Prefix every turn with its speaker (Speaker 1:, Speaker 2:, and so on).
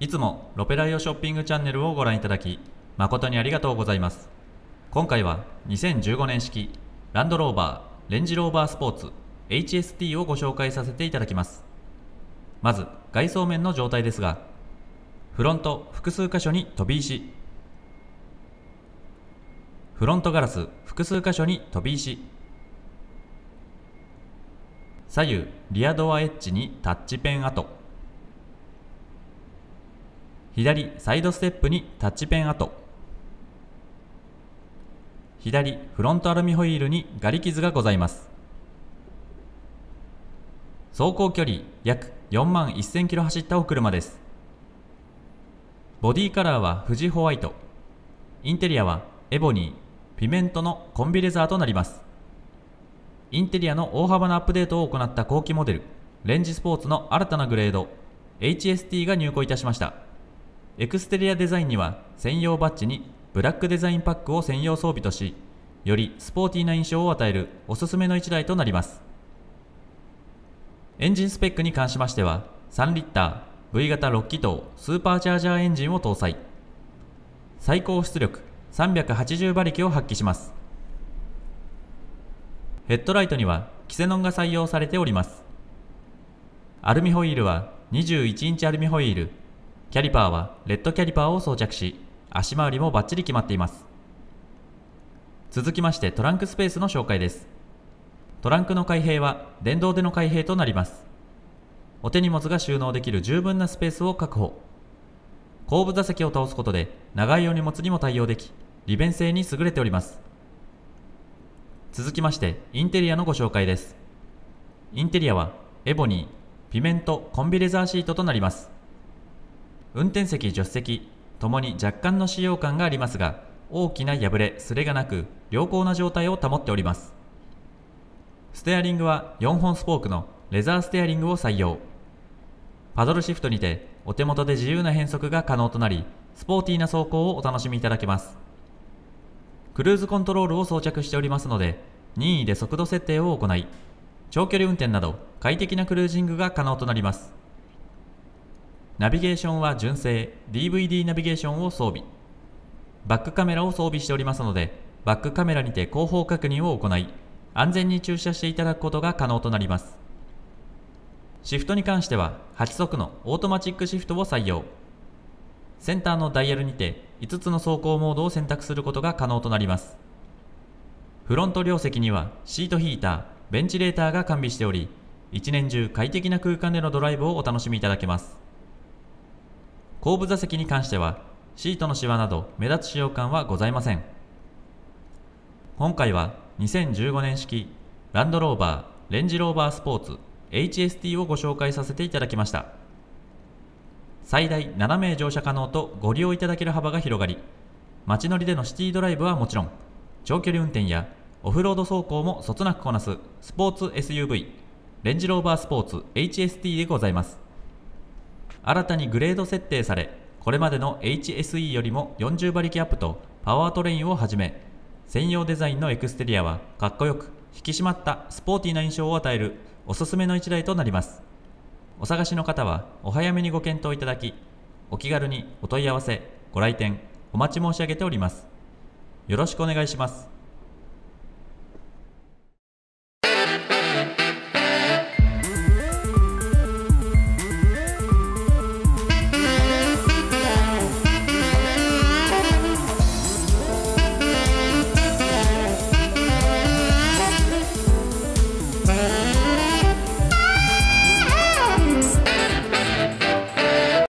Speaker 1: いつもロペライオショッピングチャンネルをご覧いただき、誠にありがとうございます。今回は2015年式ランドローバー、レンジローバースポーツ HST をご紹介させていただきます。まず、外装面の状態ですが、フロント複数箇所に飛び石、フロントガラス複数箇所に飛び石、左右リアドアエッジにタッチペン跡、左サイドステップにタッチペン跡左フロントアルミホイールにガリ傷がございます走行距離約4万1000キロ走ったお車ですボディカラーは富士ホワイトインテリアはエボニーピメントのコンビレザーとなりますインテリアの大幅なアップデートを行った後期モデルレンジスポーツの新たなグレード HST が入庫いたしましたエクステリアデザインには専用バッジにブラックデザインパックを専用装備とし、よりスポーティーな印象を与えるおすすめの1台となります。エンジンスペックに関しましては、3リッター V 型6気筒スーパーチャージャーエンジンを搭載。最高出力380馬力を発揮します。ヘッドライトにはキセノンが採用されております。アルミホイールは21インチアルミホイールキャリパーはレッドキャリパーを装着し、足回りもバッチリ決まっています。続きましてトランクスペースの紹介です。トランクの開閉は電動での開閉となります。お手荷物が収納できる十分なスペースを確保。後部座席を倒すことで長いお荷物にも対応でき、利便性に優れております。続きましてインテリアのご紹介です。インテリアはエボニー、ピメント、コンビレザーシートとなります。運転席助手席ともに若干の使用感がありますが大きな破れすれがなく良好な状態を保っておりますステアリングは4本スポークのレザーステアリングを採用パドルシフトにてお手元で自由な変速が可能となりスポーティーな走行をお楽しみいただけますクルーズコントロールを装着しておりますので任意で速度設定を行い長距離運転など快適なクルージングが可能となりますナビゲーションは純正 DVD ナビゲーションを装備バックカメラを装備しておりますのでバックカメラにて後方確認を行い安全に駐車していただくことが可能となりますシフトに関しては8速のオートマチックシフトを採用センターのダイヤルにて5つの走行モードを選択することが可能となりますフロント両席にはシートヒーター、ベンチレーターが完備しており、一年中快適な空間でのドライブをお楽しみいただけます。後部座席に関しては、シートのシワなど目立つ使用感はございません。今回は2015年式ランドローバーレンジローバースポーツ HST をご紹介させていただきました。最大7名乗車可能とご利用いただける幅が広がり、街乗りでのシティドライブはもちろん、長距離運転やオフロード走行もそつなくこなすスポーツ SUV レンジローバースポーツ HST でございます。新たにグレード設定され、これまでの HSE よりも40馬力アップとパワートレインをはじめ、専用デザインのエクステリアはかっこよく引き締まったスポーティーな印象を与えるおすすめの一台となります。お探しの方はお早めにご検討いただき、お気軽にお問い合わせ、ご来店、お待ち申し上げております。よろしくお願いします。